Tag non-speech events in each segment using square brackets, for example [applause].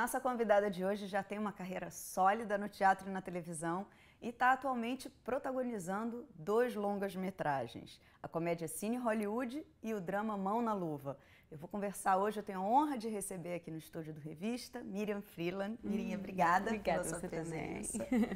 nossa convidada de hoje já tem uma carreira sólida no teatro e na televisão e está atualmente protagonizando dois longas metragens: a comédia Cine Hollywood e o drama Mão na Luva. Eu vou conversar hoje, eu tenho a honra de receber aqui no estúdio do Revista Miriam Freeland. Mirinha, hum, obrigada, obrigada pela sua presença. Também.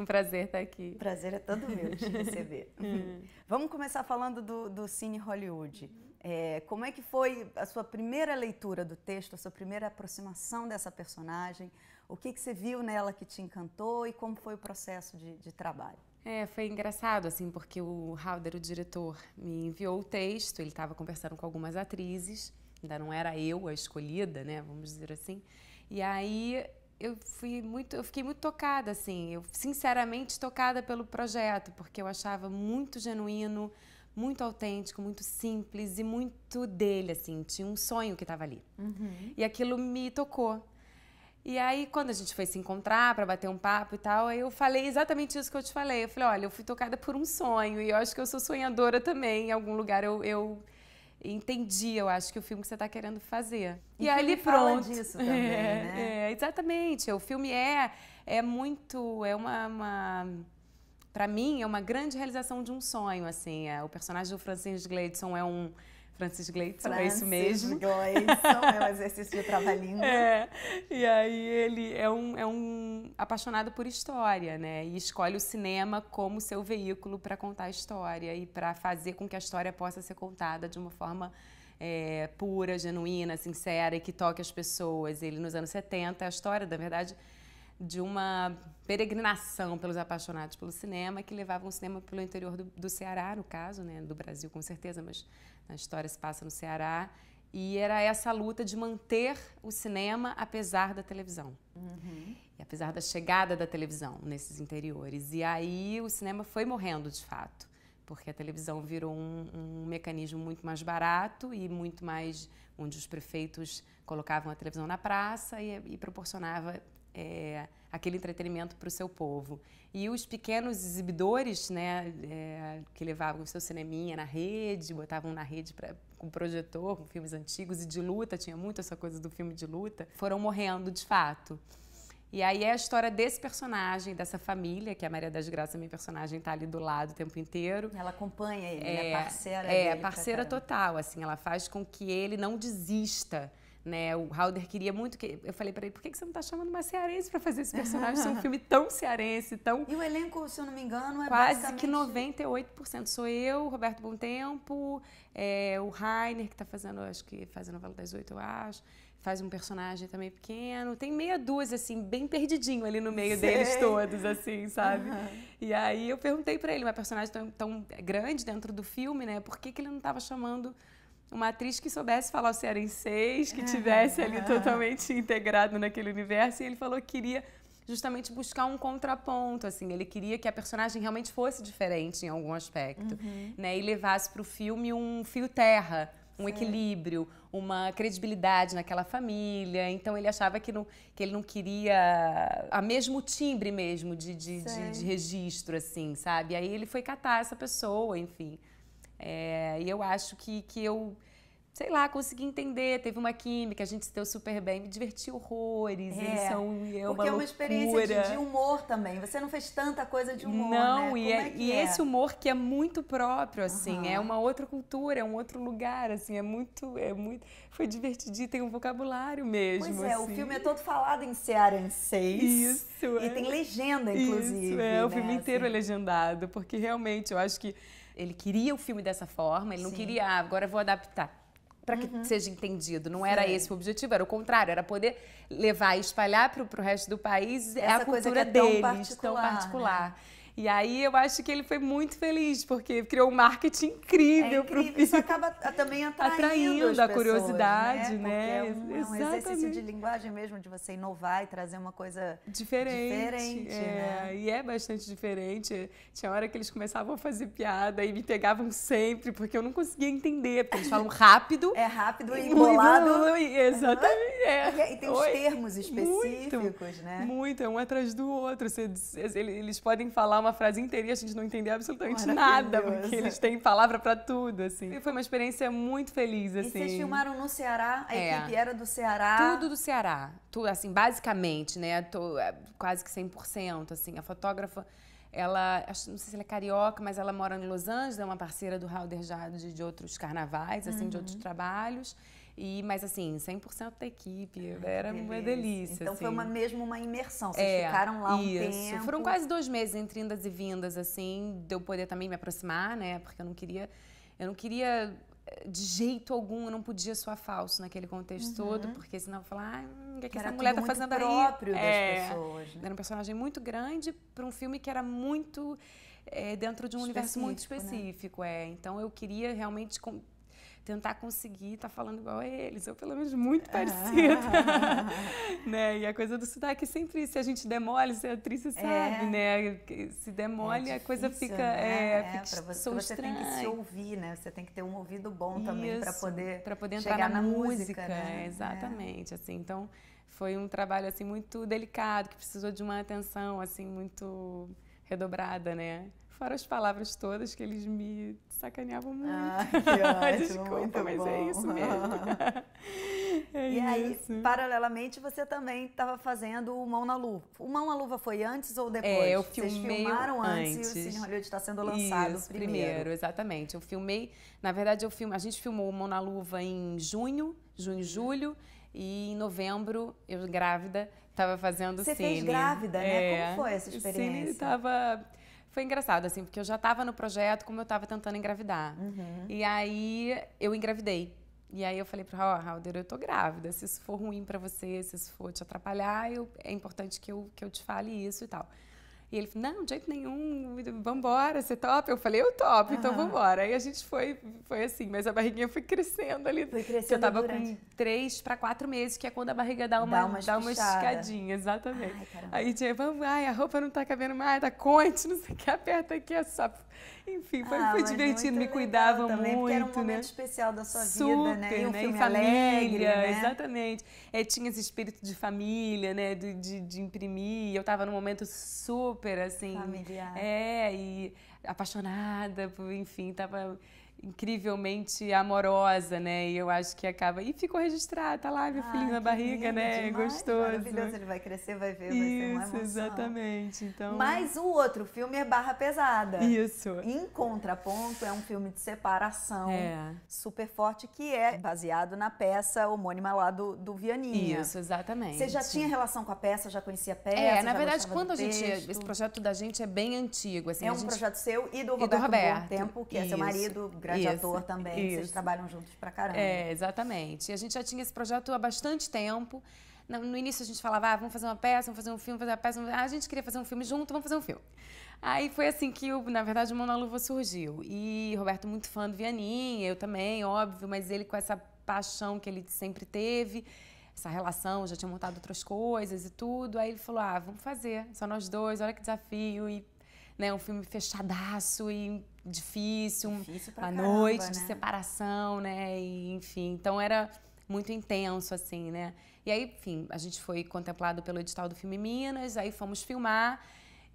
[laughs] um prazer estar aqui. Prazer é todo meu te receber. [laughs] Hum. Vamos começar falando do, do Cine Hollywood. É, como é que foi a sua primeira leitura do texto, a sua primeira aproximação dessa personagem? O que, que você viu nela que te encantou e como foi o processo de, de trabalho? É, foi engraçado, assim, porque o Halder, o diretor, me enviou o texto, ele estava conversando com algumas atrizes, ainda não era eu a escolhida, né, vamos dizer assim, e aí eu fui muito, eu fiquei muito tocada, assim, eu sinceramente tocada pelo projeto, porque eu achava muito genuíno, muito autêntico, muito simples e muito dele, assim, tinha um sonho que estava ali. Uhum. E aquilo me tocou. E aí, quando a gente foi se encontrar para bater um papo e tal, eu falei exatamente isso que eu te falei. Eu falei, olha, eu fui tocada por um sonho e eu acho que eu sou sonhadora também. Em algum lugar eu, eu entendi, eu acho que o filme que você está querendo fazer. E, e ali pronto. disso também, é, [laughs] né? É, exatamente. O filme é é muito, é uma, uma para mim é uma grande realização de um sonho assim. É, o personagem do Francis Gleidson é um Francis Gleitson, Francis é isso mesmo. Gleitson, é um [laughs] exercício de trabalhinho. É, e aí ele é um, é um apaixonado por história, né? E escolhe o cinema como seu veículo para contar a história e para fazer com que a história possa ser contada de uma forma é, pura, genuína, sincera e que toque as pessoas. Ele, nos anos 70, a história, na verdade de uma peregrinação pelos apaixonados pelo cinema, que levavam o cinema pelo interior do, do Ceará, no caso, né? do Brasil com certeza, mas a história se passa no Ceará. E era essa luta de manter o cinema apesar da televisão. Uhum. E apesar da chegada da televisão nesses interiores. E aí o cinema foi morrendo de fato, porque a televisão virou um, um mecanismo muito mais barato e muito mais. onde os prefeitos colocavam a televisão na praça e, e proporcionava é, aquele entretenimento para o seu povo. E os pequenos exibidores, né, é, que levavam o seu cineminha na rede, botavam na rede pra, com projetor, com filmes antigos e de luta, tinha muito essa coisa do filme de luta, foram morrendo de fato. E aí é a história desse personagem, dessa família, que a Maria das Graças, é minha personagem, está ali do lado o tempo inteiro. Ela acompanha ele, é, é parceira É, parceira total, assim, ela faz com que ele não desista né? O Halder queria muito que. Eu falei para ele, por que você não está chamando uma cearense para fazer esse personagem? Isso é um filme tão cearense, tão. E o elenco, se eu não me engano, é Quase basicamente... que 98%. Sou eu, Roberto Bom Tempo, é, o Rainer, que está fazendo, acho que fazendo a novela das oito, eu acho faz um personagem também pequeno. Tem meia dúzia, assim, bem perdidinho ali no meio Sei. deles todos, assim, [laughs] sabe? Uhum. E aí eu perguntei para ele, uma personagem tão, tão, grande dentro do filme, né? Por que, que ele não estava chamando uma atriz que soubesse falar o cearenseis, que tivesse ali totalmente integrado naquele universo. E ele falou que queria justamente buscar um contraponto, assim, ele queria que a personagem realmente fosse diferente em algum aspecto, uhum. né, e levasse para o filme um fio terra, um Sim. equilíbrio, uma credibilidade naquela família. Então ele achava que, não, que ele não queria a ah, mesmo timbre mesmo de, de, de, de registro, assim, sabe? E aí ele foi catar essa pessoa, enfim. É, e eu acho que, que eu, sei lá, consegui entender. Teve uma química, a gente se deu super bem, me diverti horrores. É, eles são eu, é Porque uma é uma experiência de, de, humor também. Você não fez tanta coisa de humor. Né? Não, né? e, é, e esse humor que é muito próprio, assim, uhum. é uma outra cultura, é um outro lugar, assim, é muito. É muito foi divertidinho, tem um vocabulário mesmo. Pois é, assim. o filme é todo falado em cearenseis. Isso. E tem é. legenda, inclusive. Isso, é, né? o filme inteiro assim. é legendado, porque realmente eu acho que ele queria o filme dessa forma, ele Sim. não queria, ah, agora vou adaptar. Para que uhum. seja entendido, não Sim. era esse o objetivo, era o contrário, era poder levar e espalhar para o resto do país é Essa a cultura coisa que é deles, tão particular. Tão né? particular. Né? E aí eu acho que ele foi muito feliz, porque criou um marketing incrível. É incrível. Pro... Isso acaba ah, também [laughs] atraindo, atraindo a né? curiosidade, é né? né? É um, é um exercício de linguagem mesmo, de você inovar e trazer uma coisa diferente. diferente é. né? E é bastante diferente. Tinha hora que eles começavam a fazer piada e me pegavam sempre, porque eu não conseguia entender, porque eles falam rápido. É rápido e embolado. embolado exatamente. É. E tem os termos específicos, muito, né? Muito, é um atrás do outro. eles podem falar uma frase inteira e a gente não entender absolutamente nada, porque eles têm palavra para tudo, assim. E foi uma experiência muito feliz, assim. E vocês assim. filmaram no Ceará? A é. equipe era do Ceará? Tudo do Ceará. Tudo, assim, basicamente, né? Tô, é, quase que 100%, assim. A fotógrafa ela, acho, não sei se ela é carioca, mas ela mora em Los Angeles, é uma parceira do Halder já de, de outros carnavais, assim, uhum. de outros trabalhos. E, mas assim, 100% da equipe, Ai, era uma delícia. Então assim. foi uma, mesmo uma imersão, vocês é, ficaram lá um tempo. Foram quase dois meses entre indas e vindas, assim, de eu poder também me aproximar, né? Porque eu não queria, eu não queria eh, de jeito algum, eu não podia soar falso naquele contexto uhum. todo, porque senão eu falar, ah, o que, é que essa mulher tá fazendo aí? Era próprio das é, pessoas, né? Era um personagem muito grande para um filme que era muito é, dentro de um específico, universo muito né? específico, né? é. Então eu queria realmente tentar conseguir estar tá falando igual a eles, ou pelo menos muito parecida. Ah. [laughs] né? E a coisa do sotaque é sempre, se a gente demole, é é. né? se a atriz você sabe, é. né? Se demole, é difícil, a coisa fica. Né? É, fica é, você, você tem que se ouvir, né? Você tem que ter um ouvido bom Isso, também para poder. Para poder entrar na, na, música. música né? né? Exatamente. Assim, então foi um trabalho assim muito delicado que precisou de uma atenção assim muito redobrada, né? Fora as palavras todas que eles me sacaneava muito. Ah, [laughs] que ótimo, Desculpa, mas é bom. é isso mesmo. [laughs] [laughs] é e isso. aí, paralelamente, você também estava fazendo o Mão na Luva. O Mão na Luva foi antes ou é, depois? É, eu filmei Vocês filmaram antes, antes. e o Cine Hollywood está sendo lançado isso, primeiro. primeiro. Exatamente. Eu filmei, na verdade, eu filme, a gente filmou o Mão na Luva em junho, junho, julho. E em novembro, eu grávida, estava fazendo Você cine. Você fez grávida, né? É, Como foi essa experiência? Cine estava foi engraçado, assim, porque eu já estava no projeto como eu estava tentando engravidar. Uhum. E aí eu engravidei. E aí eu falei pro Raul, Raul, eu tô grávida. Se isso for ruim para você, se isso for te atrapalhar, eu, é importante que eu, que eu te fale isso e tal. E ele falou, não, de jeito nenhum, vambora, você é topa? Eu falei, eu topo, ah. então vambora. Aí a gente foi, foi assim, mas a barriguinha foi crescendo ali. Foi crescendo Eu tava durante. com três para quatro meses, que é quando a barriga dá uma, dá uma, dá uma esticadinha, exatamente. Ai, aí tinha, tipo, vamos, ai, a roupa não tá cabendo mais, tá conte, não sei o que, aperta aqui, é só... Enfim, foi, ah, foi divertido, me cuidavam também, muito, era um né? momento né? especial da sua Super, vida, né? E um né? filme e família, alegre, né? exatamente. É, tinha esse espírito de família, né? De, de, de imprimir. Eu estava num momento super, assim... Familiar. É, e apaixonada, enfim, tava incrivelmente amorosa, né? E eu acho que acaba. E ficou registrado, tá lá, meu ah, filhinho na barriga, lindo, né? Demais, Gostoso. Maravilhoso, ele vai crescer, vai ver, Isso, vai ser uma emoção. Exatamente. Então... Mas o outro filme é Barra Pesada. Isso. Em contraponto, é um filme de separação é. super forte que é baseado na peça homônima lá do, do Vianinha. Isso, exatamente. Você já tinha relação com a peça, já conhecia a peça? É, na verdade, quando a gente. Texto. Esse projeto da gente é bem antigo. Assim, é um gente... projeto seu e do Roberto, e do Roberto. Bom Tempo, que é seu marido, projeto isso, ator também, vocês trabalham juntos pra caramba. É, exatamente. E a gente já tinha esse projeto há bastante tempo. No início a gente falava, ah, vamos fazer uma peça, vamos fazer um filme, fazer uma peça. Ah, a gente queria fazer um filme junto, vamos fazer um filme. Aí foi assim que, na verdade, o Mão Luva surgiu. E Roberto muito fã do Vianinha, eu também, óbvio, mas ele com essa paixão que ele sempre teve, essa relação, já tinha montado outras coisas e tudo. Aí ele falou, ah, vamos fazer, só nós dois, olha que desafio. E né? Um filme fechadaço e difícil, difícil uma noite né? de separação, né? E, enfim, então era muito intenso, assim, né? E aí, enfim, a gente foi contemplado pelo edital do Filme Minas, aí fomos filmar.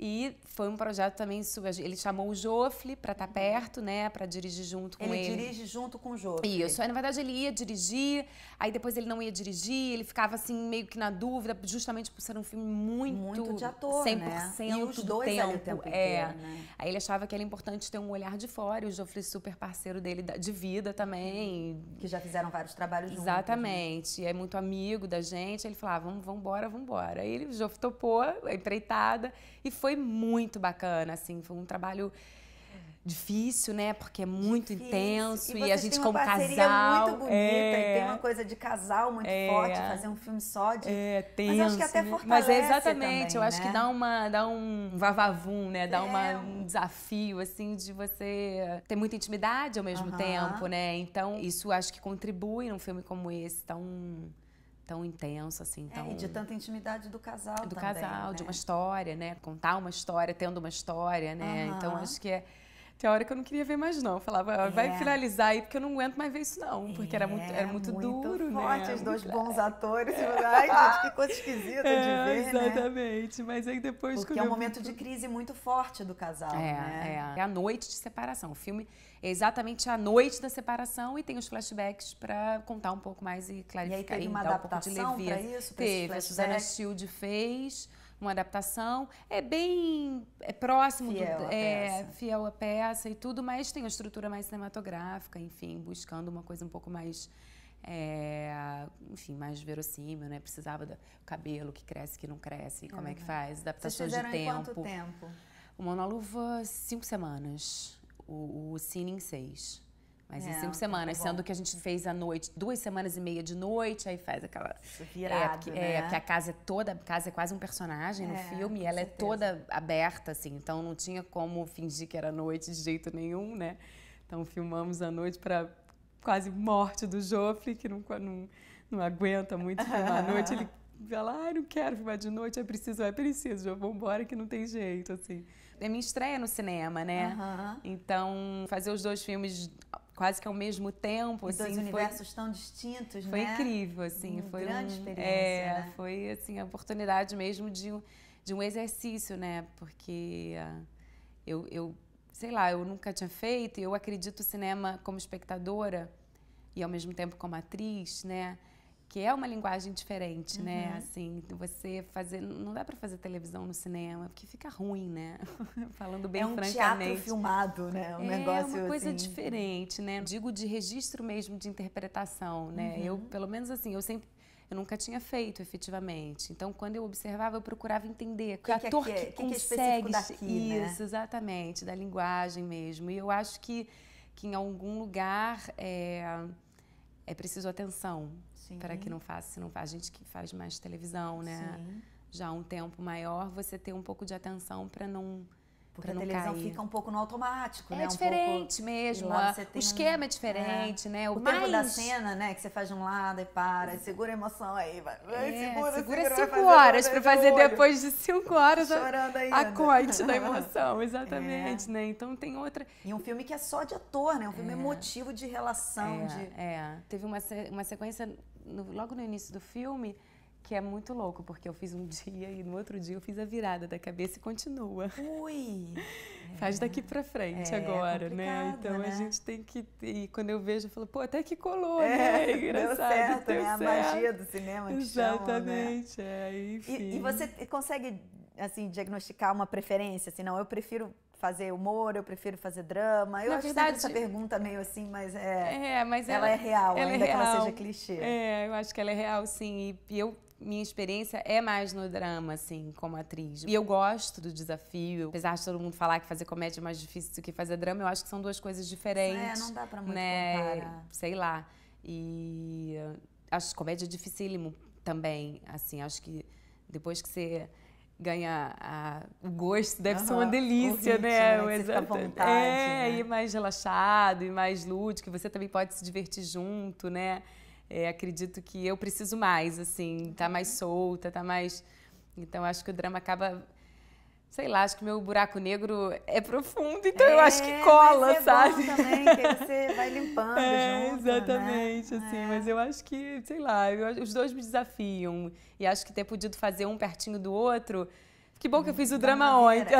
E foi um projeto também super. Ele chamou o Jofle para estar tá uhum. perto, né? Para dirigir junto com ele. Ele dirige junto com o Jofle. Isso. Aí, na verdade, ele ia dirigir, aí depois ele não ia dirigir, ele ficava assim, meio que na dúvida, justamente por ser um filme muito. Muito de ator. 100% né? e os do dois tempo. O tempo inteiro, é. Né? Aí ele achava que era importante ter um olhar de fora, e o Jofle, super parceiro dele de vida também. Que já fizeram vários trabalhos juntos. Né? Exatamente. É muito amigo da gente. Aí ele falava, ah, vamos embora, vamos embora. Aí ele, o Jofre topou, a empreitada, e foi foi muito bacana, assim, foi um trabalho difícil, né? Porque é muito difícil. intenso e, e a gente como casal muito bonita é... e tem uma coisa de casal muito é... forte, fazer um filme só de é, tenso, mas acho que até né? fortalece Mas é exatamente, também, eu acho né? que dá uma dá um vavavum, né? Dá é. uma, um desafio assim de você ter muita intimidade ao mesmo uh -huh. tempo, né? Então, isso acho que contribui num filme como esse, tão tá tão intensa, assim, é, tão... É, e de tanta intimidade do casal Do também, casal, né? de uma né? história, né? Contar uma história, tendo uma história, né? Uhum. Então, acho que é tem hora que eu não queria ver mais, não. Eu falava, ah, é. vai finalizar aí, porque eu não aguento mais ver isso, não. Porque é, era muito, era muito, muito duro, né? forte, né? Os dois bons [laughs] atores. Ai, gente, que coisa esquisita é, de ver. Né? Exatamente. Né? Mas aí depois. Porque é um momento muito... de crise muito forte do casal. É, né? é. É a noite de separação. O filme é exatamente a noite da separação e tem os flashbacks para contar um pouco mais e clarificar. E aí teve uma adaptação um pra isso? Pra teve. A Suzana Shield fez uma adaptação. É bem é próximo, fiel, do, à é, peça. fiel à peça e tudo, mas tem uma estrutura mais cinematográfica, enfim, buscando uma coisa um pouco mais. É, enfim, mais verossímil, né? Precisava do cabelo que cresce, que não cresce, uhum. como é que faz, adaptações de tempo. Em quanto tempo? O monólogo, cinco semanas. O, o cine em seis. Mas é, em cinco então tá semanas, tá sendo que a gente fez à noite, duas semanas e meia de noite, aí faz aquela. Virado, é, é né? é, porque a casa é toda, a casa é quase um personagem é, no filme, e ela é certeza. é toda aberta, assim, então não tinha como fingir que era noite de jeito nenhum, né? Então filmamos à noite para quase morte do Joffrey, que não, não, não aguenta muito filmar à noite. Ele [laughs] fala, ai, ah, não quero filmar de noite, é preciso, é preciso, já vou embora que não tem jeito, assim é minha estreia no cinema, né? Uhum. Então, fazer os dois filmes quase que ao mesmo tempo. E assim, dois foi... universos tão distintos, foi né? Foi incrível, assim. Uma foi grande um... experiência. É, né? foi assim, a oportunidade mesmo de um, de um exercício, né? Porque uh, eu, eu, sei lá, eu nunca tinha feito e eu acredito cinema como espectadora e ao mesmo tempo como atriz, né? que é uma linguagem diferente, né? uhum. né? Assim, você fazer, não dá para fazer televisão no cinema, porque fica ruim, né? [laughs] Falando bem é um francamente. teatro filmado, né? Um é negócio uma coisa assim... diferente, né? Digo de registro mesmo de interpretação, né? Uhum. Eu, pelo menos assim, eu sempre eu nunca tinha feito efetivamente. Então, quando eu observava, eu procurava entender que, que é ator que, é, que, que é consegue é daqui, né? isso, né? exatamente, da linguagem mesmo. E eu acho que, que em algum lugar é, é preciso atenção, para que não faça, se não faz, a gente que faz mais televisão, né? Sim. Já um tempo maior, você ter um pouco de atenção para não porque a televisão cair. fica um pouco no automático, é né? É diferente um pouco... mesmo. o esquema é diferente, é. né? O, o tempo da cena, né? Que você faz de um lado e para, e segura a emoção aí, vai. É, segura, segura, segura cinco horas para fazer depois de cinco horas Chorando a corte da emoção, [laughs] exatamente, é. né? Então tem outra. E um filme que é só de ator, né? Um filme é. emotivo de relação. É, de... É. Teve uma, uma sequência no, logo no início do filme, que é muito louco, porque eu fiz um [laughs] dia e no outro dia eu fiz a virada da cabeça e continua. Ui! É, [laughs] Faz daqui pra frente é, agora, né? Então né? a gente tem que. E quando eu vejo, eu falo, pô, até que colou, é, né? É [laughs] engraçado. Deu certo, deu né? Certo. A magia do cinema que Exatamente, chama, né? é, enfim. E, e, você consegue, assim, diagnosticar uma preferência? Assim, não, eu prefiro fazer humor, eu prefiro fazer drama. Eu Na acho verdade, essa pergunta meio assim, mas é, é mas ela, ela, é real, ela é ainda é real. que ela seja clichê. É, eu acho que ela é real, sim. E, eu minha experiência é mais no drama, assim, como atriz. E eu gosto do desafio. Apesar de todo mundo falar que fazer comédia é mais difícil do que fazer drama, eu acho que são duas coisas diferentes. É, não dá pra muito né? comparar. Sei lá. E eh, acho que comédia é dificílimo também, assim. Acho que depois que você ganha a, o gosto, deve uhum, ser uma delícia, ritmo, né? né? Exato. Vontade, é, né? e mais relaxado e mais lúdico, você também pode se divertir junto, né? É, acredito que eu preciso mais, assim, tá mais solta, tá mais. Então acho que o drama acaba Sei lá, acho que meu buraco negro é profundo, então é, eu acho que cola, mas é sabe? Bom também, que você vai limpando [laughs] é, junto, né? Exatamente, né? assim, é. mas eu acho que, sei lá, eu, os dois me desafiam. E acho que ter podido fazer um pertinho do outro. Que bom que eu fiz o drama é, antes, que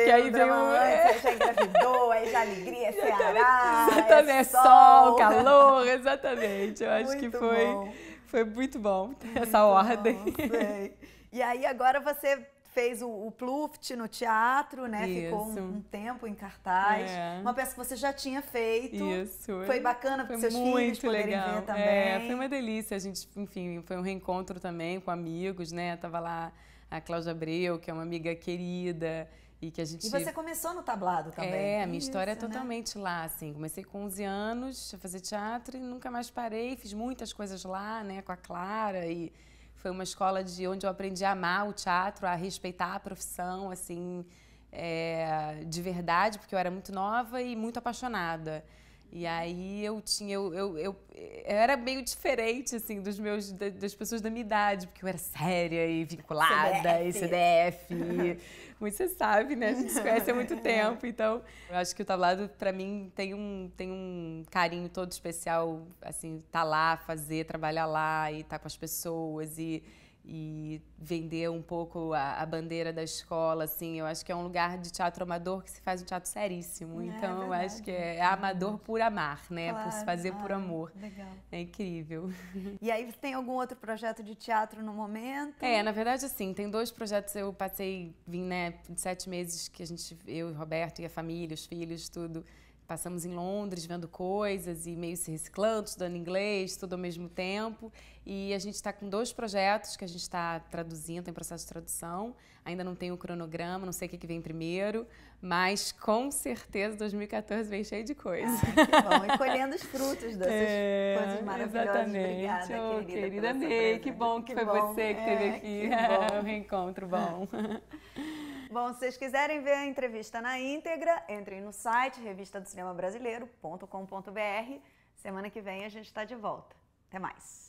aí veio. Antes, já [laughs] engravidou, aí já alegria, é [laughs] Ceará. Exatamente, é, é sol, calor, exatamente. Eu acho muito que foi, bom. foi muito bom muito essa ordem. Bom, e aí agora você fez o, o Pluft no teatro, né? Isso. Ficou um, um, tempo em cartaz. É. Uma peça que você já tinha feito. Isso. Foi é. bacana para seus filhos poderem legal. ver é, também. É, foi uma delícia. A gente, enfim, foi um reencontro também com amigos, né? Tava lá a Cláudia Abreu, que é uma amiga querida. E, que a gente... e você começou no tablado também. É, a minha Isso, história é né? totalmente né? lá, assim. Comecei com 11 anos a fazer teatro e nunca mais parei. Fiz muitas coisas lá, né, com a Clara e foi uma escola de onde eu aprendi a amar o teatro, a respeitar a profissão, assim, é, de verdade, porque eu era muito nova e muito apaixonada. E aí eu tinha, eu, eu, eu, eu era meio diferente, assim, dos meus, das pessoas da minha idade, porque eu era séria e vinculada, CDF. e CDF. [laughs] muito você sabe, né? A gente se conhece há muito [laughs] tempo, então... Eu acho que o tablado, para mim, tem um, tem um carinho todo especial, assim, tá lá, fazer, trabalhar lá e estar tá com as pessoas e e vender um pouco a, a, bandeira da escola, assim, eu acho que é um lugar de teatro amador que se faz um teatro seríssimo. É, é então, é eu acho que é, é, amador por amar, né? Claro. Por se fazer por ah, amor. Legal. É incrível. [laughs] E aí, você tem algum outro projeto de teatro no momento? É, na verdade, assim, tem dois projetos. Eu passei, vim, né, sete meses que a gente, eu e Roberto e a família, os filhos, tudo Passamos em Londres vendo coisas e meio se reciclando, estudando inglês, tudo ao mesmo tempo. E a gente está com dois projetos que a gente está traduzindo, em processo de tradução. Ainda não tem o cronograma, não sei o que, que vem primeiro, mas com certeza 2014 vem cheio de coisa. Ah, que bom. E colhendo os frutos dessas é, coisas maravilhosas. Exatamente. Obrigada, oh, querida. querida Que bom que, que foi bom. você que é, teve aqui. Que é, um [laughs] reencontro bom. [laughs] Bom, se vocês quiserem ver a entrevista na íntegra, entrem no site revistadocinemabrasileiro.com.br. Semana que vem a gente está de volta. Até mais.